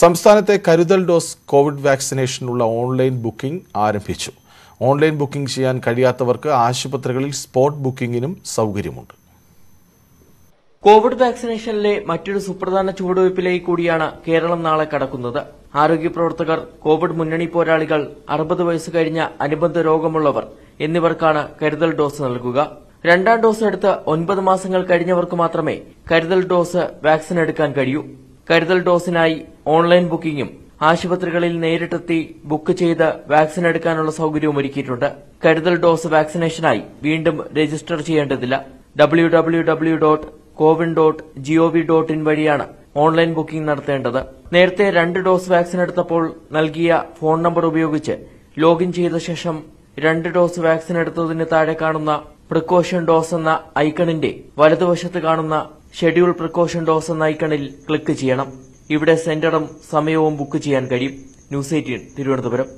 സംസ്ഥാനത്തെ കരുതൽ dose Covid വാക്സിനേഷനുള്ള ഓൺലൈൻ ബുക്കിംഗ് ആരംഭിച്ചു ഓൺലൈൻ ബുക്കിംഗ് ചെയ്യാൻ കഴിയാത്തവർക്ക് ആശുപത്രികളിൽ സ്പോട്ട് ബുക്കിംഗിനും സൗകര്യമുണ്ട് കോവിഡ് വാക്സിനേഷനിലെ മറ്റൊരു സുപ്രധാന ചുവടുവയ്പിലേക്ക് കൂടിയാണ് കേരളം നാളെ കടക്കുന്നത് ആരോഗ്യ പ്രവർത്തകർ കോവിഡ് മുന്നണി പോരാളികൾ അറുപത് വയസ്സ് കഴിഞ്ഞ അനുബന്ധ രോഗമുള്ളവർ എന്നിവർക്കാണ് കരുതൽ ഡോസ് നൽകുക രണ്ടാം ഡോസ് എടുത്ത് ഒൻപത് മാസങ്ങൾ കഴിഞ്ഞവർക്ക് മാത്രമേ കരുതൽ ഡോസ് വാക്സിൻ എടുക്കാൻ കഴിയൂ കരുതൽ ഡോസിനായി ഓൺലൈൻ ബുക്കിംഗും ആശുപത്രികളിൽ നേരിട്ടെത്തി ബുക്ക് ചെയ്ത് വാക്സിൻ എടുക്കാനുള്ള സൌകര്യവും ഒരുക്കിയിട്ടുണ്ട് കരുതൽ ഡോസ് വാക്സിനേഷനായി വീണ്ടും രജിസ്റ്റർ ചെയ്യേണ്ടതില്ല W W W dot CoWIN dot G O V dot in വഴിയാണ് ഓൺലൈൻ ബുക്കിംഗ് നടത്തേണ്ടത് നേരത്തെ രണ്ട് ഡോസ് വാക്സിൻ എടുത്തപ്പോൾ നൽകിയ ഫോൺ നമ്പർ ഉപയോഗിച്ച് ലോഗിൻ ചെയ്ത ശേഷം രണ്ട് ഡോസ് വാക്സിൻ എടുത്തതിന് താഴെ കാണുന്ന പ്രിക്കോഷൻ ഡോസ് എന്ന ഐക്കണിന്റെ വലതുവശത്ത് കാണുന്ന ഷെഡ്യൂൾ പ്രിക്കോഷൻ ഡോസ് എന്ന ഐക്കണിൽ ക്ലിക്ക് ചെയ്യണം ഇവിടെ സെന്ററും സമയവും ബുക്ക് ചെയ്യാൻ കഴിയും ന്യൂസ് എയ്റ്റീൻ തിരുവനന്തപുരം